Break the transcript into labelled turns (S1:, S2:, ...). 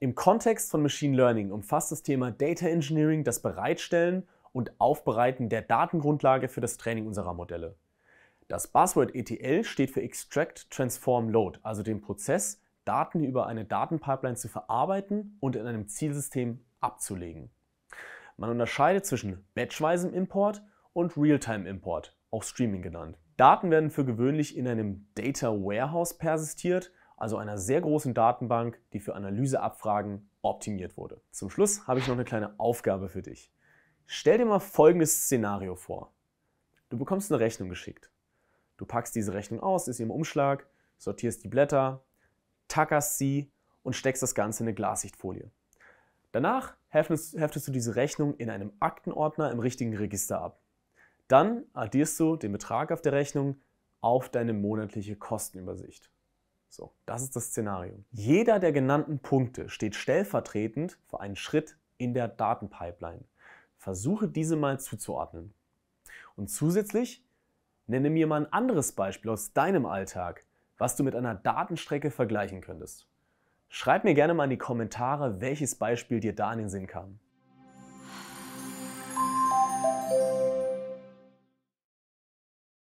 S1: Im Kontext von Machine Learning umfasst das Thema Data Engineering das Bereitstellen und Aufbereiten der Datengrundlage für das Training unserer Modelle. Das Buzzword ETL steht für Extract, Transform, Load, also den Prozess, Daten über eine Datenpipeline zu verarbeiten und in einem Zielsystem abzulegen. Man unterscheidet zwischen batchweisem Import und Realtime Import, auch Streaming genannt. Daten werden für gewöhnlich in einem Data Warehouse persistiert, also einer sehr großen Datenbank, die für Analyseabfragen optimiert wurde. Zum Schluss habe ich noch eine kleine Aufgabe für dich. Stell dir mal folgendes Szenario vor. Du bekommst eine Rechnung geschickt. Du packst diese Rechnung aus, ist sie im Umschlag, sortierst die Blätter, tackerst sie und steckst das Ganze in eine Glassichtfolie. Danach heftest du diese Rechnung in einem Aktenordner im richtigen Register ab. Dann addierst du den Betrag auf der Rechnung auf deine monatliche Kostenübersicht. So, das ist das Szenario. Jeder der genannten Punkte steht stellvertretend für einen Schritt in der Datenpipeline. Versuche diese mal zuzuordnen. Und zusätzlich nenne mir mal ein anderes Beispiel aus deinem Alltag, was du mit einer Datenstrecke vergleichen könntest. Schreib mir gerne mal in die Kommentare, welches Beispiel dir da in den Sinn kam.